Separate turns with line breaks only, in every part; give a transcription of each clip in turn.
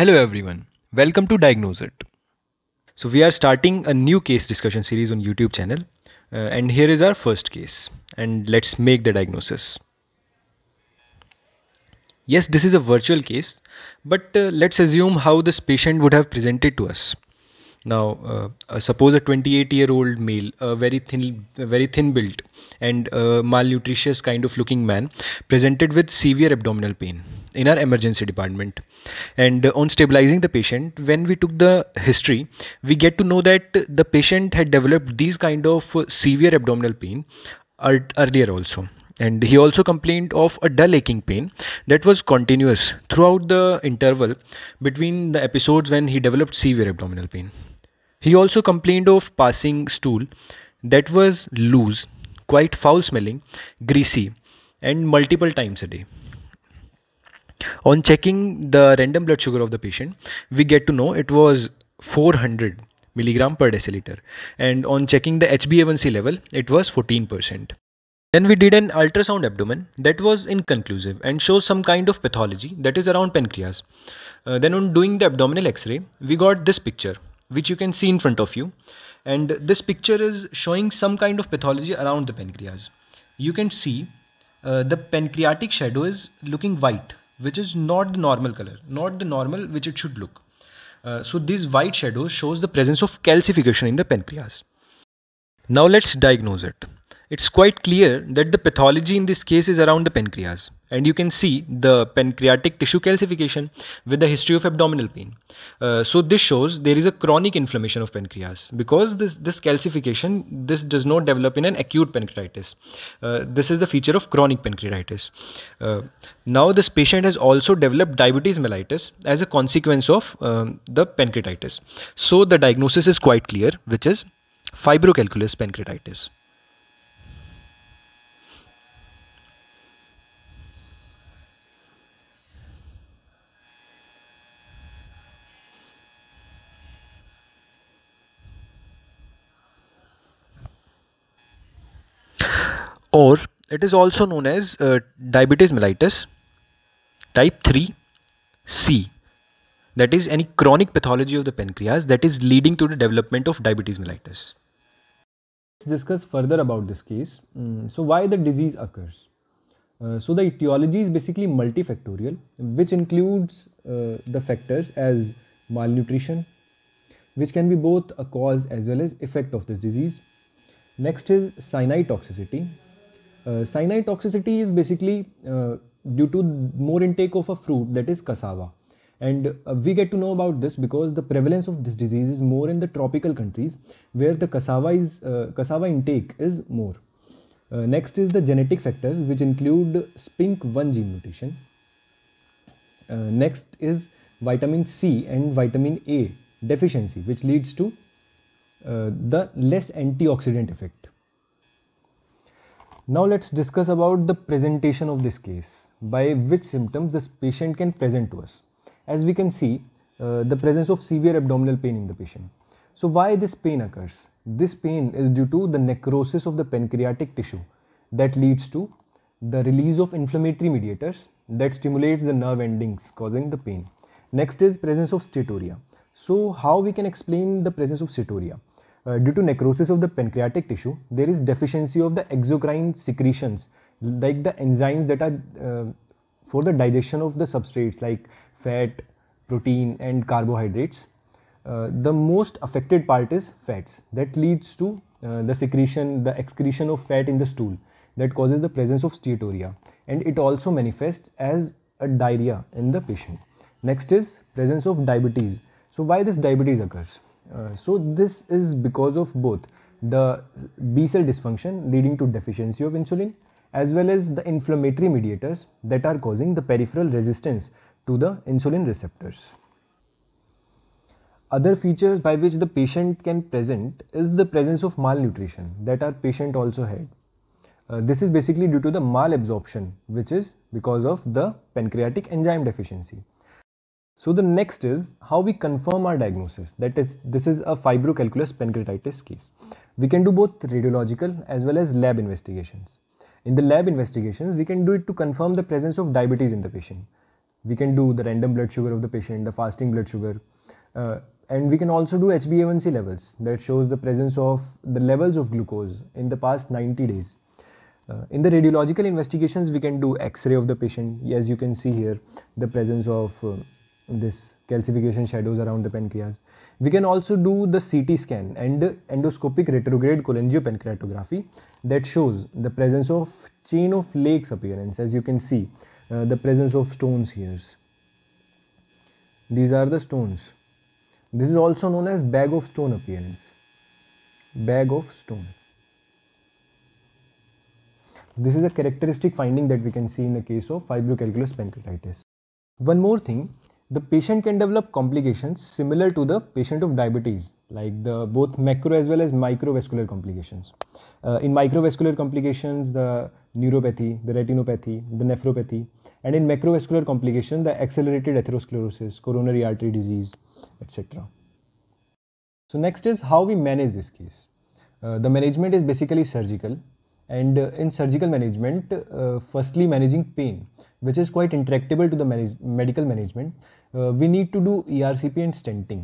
Hello everyone. Welcome to Diagnose It. So we are starting a new case discussion series on YouTube channel uh, and here is our first case and let's make the diagnosis. Yes, this is a virtual case, but uh, let's assume how this patient would have presented to us. Now, uh, suppose a 28-year-old male, a very thin, very thin-built and malnutritious kind of looking man, presented with severe abdominal pain in our emergency department and on stabilizing the patient when we took the history we get to know that the patient had developed these kind of severe abdominal pain earlier also and he also complained of a dull aching pain that was continuous throughout the interval between the episodes when he developed severe abdominal pain he also complained of passing stool that was loose quite foul smelling greasy and multiple times a day on checking the random blood sugar of the patient, we get to know it was 400 milligram per deciliter. And on checking the HbA1c level, it was 14%. Then we did an ultrasound abdomen that was inconclusive and shows some kind of pathology that is around pancreas. Uh, then on doing the abdominal x-ray, we got this picture which you can see in front of you and this picture is showing some kind of pathology around the pancreas. You can see uh, the pancreatic shadow is looking white which is not the normal color not the normal which it should look uh, so these white shadows shows the presence of calcification in the pancreas now let's diagnose it it's quite clear that the pathology in this case is around the pancreas and you can see the pancreatic tissue calcification with the history of abdominal pain. Uh, so this shows there is a chronic inflammation of pancreas because this, this calcification, this does not develop in an acute pancreatitis. Uh, this is the feature of chronic pancreatitis. Uh, now this patient has also developed diabetes mellitus as a consequence of um, the pancreatitis. So the diagnosis is quite clear, which is fibrocalculus pancreatitis. or it is also known as uh, diabetes mellitus type 3C that is any chronic pathology of the pancreas that is leading to the development of diabetes mellitus. Let's discuss further about this case. Mm, so why the disease occurs? Uh, so the etiology is basically multifactorial which includes uh, the factors as malnutrition which can be both a cause as well as effect of this disease. Next is cyanide toxicity uh, cyanide toxicity is basically uh, due to more intake of a fruit that is cassava. And uh, we get to know about this because the prevalence of this disease is more in the tropical countries where the cassava, is, uh, cassava intake is more. Uh, next is the genetic factors which include SPINK1 gene mutation. Uh, next is vitamin C and vitamin A deficiency which leads to the less antioxidant effect now let's discuss about the presentation of this case, by which symptoms this patient can present to us. As we can see, uh, the presence of severe abdominal pain in the patient. So why this pain occurs? This pain is due to the necrosis of the pancreatic tissue that leads to the release of inflammatory mediators that stimulates the nerve endings causing the pain. Next is presence of steatoria. So how we can explain the presence of steatoria? Uh, due to necrosis of the pancreatic tissue, there is deficiency of the exocrine secretions like the enzymes that are uh, for the digestion of the substrates like fat, protein and carbohydrates. Uh, the most affected part is fats that leads to uh, the secretion, the excretion of fat in the stool that causes the presence of steatorrhea and it also manifests as a diarrhea in the patient. Next is presence of diabetes. So why this diabetes occurs? Uh, so this is because of both the B cell dysfunction leading to deficiency of insulin as well as the inflammatory mediators that are causing the peripheral resistance to the insulin receptors. Other features by which the patient can present is the presence of malnutrition that our patient also had. Uh, this is basically due to the malabsorption which is because of the pancreatic enzyme deficiency. So the next is how we confirm our diagnosis. That is, this is a fibrocalculus pancreatitis case. We can do both radiological as well as lab investigations. In the lab investigations, we can do it to confirm the presence of diabetes in the patient. We can do the random blood sugar of the patient, the fasting blood sugar, uh, and we can also do HbA1c levels that shows the presence of the levels of glucose in the past 90 days. Uh, in the radiological investigations, we can do X-ray of the patient. As you can see here, the presence of uh, this calcification shadows around the pancreas. We can also do the CT scan and endoscopic retrograde cholangiopancreatography that shows the presence of chain of lakes appearance as you can see uh, the presence of stones here. These are the stones. This is also known as bag of stone appearance. Bag of stone. This is a characteristic finding that we can see in the case of fibrocalculus pancreatitis. One more thing, the patient can develop complications similar to the patient of diabetes, like the both macro as well as microvascular complications. Uh, in microvascular complications, the neuropathy, the retinopathy, the nephropathy, and in macrovascular complication, the accelerated atherosclerosis, coronary artery disease, etc. So next is how we manage this case. Uh, the management is basically surgical, and uh, in surgical management, uh, firstly managing pain which is quite intractable to the manage- medical management, uh, we need to do ERCP and stenting,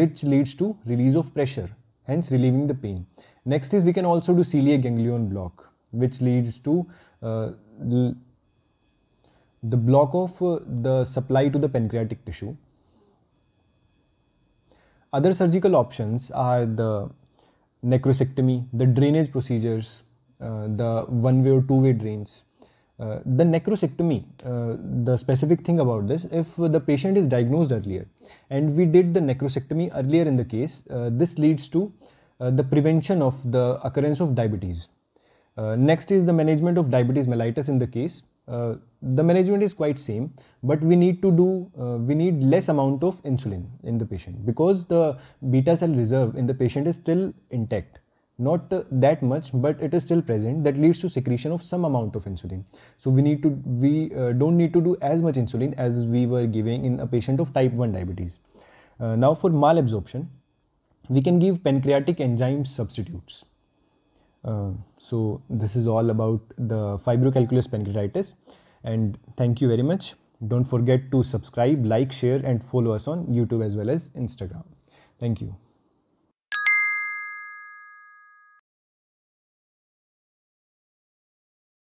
which leads to release of pressure, hence relieving the pain. Next is we can also do celiac ganglion block, which leads to uh, l- the block of uh, the supply to the pancreatic tissue. Other surgical options are the necrosectomy, the drainage procedures, uh, the one way or two way drains uh, the necrosectomy, uh, the specific thing about this, if the patient is diagnosed earlier and we did the necrosectomy earlier in the case, uh, this leads to uh, the prevention of the occurrence of diabetes. Uh, next is the management of diabetes mellitus in the case. Uh, the management is quite same, but we need to do, we need less amount of insulin in the patient because the beta cell reserve in the patient is still intact not that much but it is still present that leads to secretion of some amount of insulin so we need to we uh, don't need to do as much insulin as we were giving in a patient of type 1 diabetes uh, now for malabsorption we can give pancreatic enzyme substitutes uh, so this is all about the fibrocalculus pancreatitis and thank you very much don't forget to subscribe like share and follow us on youtube as well as instagram thank you